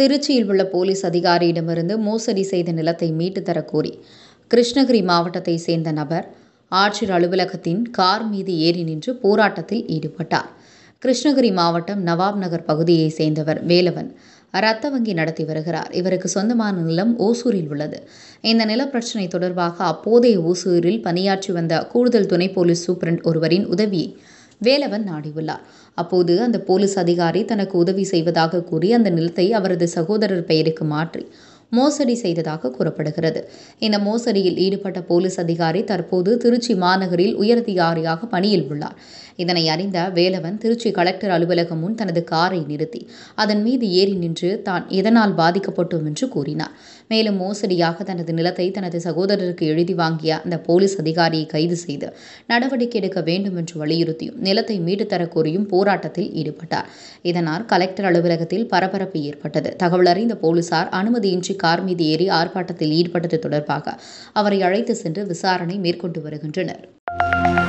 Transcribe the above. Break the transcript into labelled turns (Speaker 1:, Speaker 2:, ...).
Speaker 1: திருச்சியில் உள்ள போலீஸ் அதிகாரியிடமிருந்து மோசடி செய்த நிலத்தை மீட்டு கோரி கிருஷ்ணகிரி மாவட்டத்தை சேர்ந்த நபர் ஆட்சியர் அலுவலகத்தின் கார் மீது ஏறி நின்று போராட்டத்தில் ஈடுபட்டார் கிருஷ்ணகிரி மாவட்டம் நவாப் நகர் பகுதியைச் சேர்ந்தவர் வேலவன் ரத்த வங்கி நடத்தி வருகிறார் இவருக்கு சொந்தமான நிலம் ஓசூரில் உள்ளது இந்த நிலப்பிரச்சனை தொடர்பாக அப்போதைய ஓசூரில் பணியாற்றி வந்த கூடுதல் துணை போலீஸ் சூப்பரண்ட் ஒருவரின் உதவியை வேலவன் நாடியுள்ளார் அப்போது அந்த போலீஸ் அதிகாரி தனக்கு உதவி செய்வதாக கூறி அந்த நிலத்தை அவரது சகோதரர் பெயருக்கு மாற்றி மோசடி செய்ததாக கூறப்படுகிறது இந்த மோசடியில் ஈடுபட்ட போலீஸ் அதிகாரி தற்போது திருச்சி மாநகரில் உயரதிகாரியாக பணியில் உள்ளார் இதனை அறிந்த வேலவன் திருச்சி கலெக்டர் அலுவலகம் முன் தனது காரை நிறுத்தி அதன் மீது ஏறி நின்று தான் எதனால் பாதிக்கப்பட்டோம் என்று கூறினார் மேலும் மோசடியாக தனது நிலத்தை தனது சகோதரருக்கு எழுதி வாங்கிய அந்த போலீஸ் அதிகாரியை கைது செய்து நடவடிக்கை எடுக்க வேண்டும் என்று வலியுறுத்தியும் நிலத்தை மீட்டு கோரியும் போராட்டத்தில் ஈடுபட்டார் இதனால் கலெக்டர் அலுவலகத்தில் பரபரப்பு ஏற்பட்டது தகவல் அறிந்த போலீசார் அனுமதியின்றி கார் மீது ஏறி ஆர்ப்பாட்டத்தில் ஈடுபட்டது தொடர்பாக அவரை அழைத்து சென்று விசாரணை மேற்கொண்டு வருகின்றனர்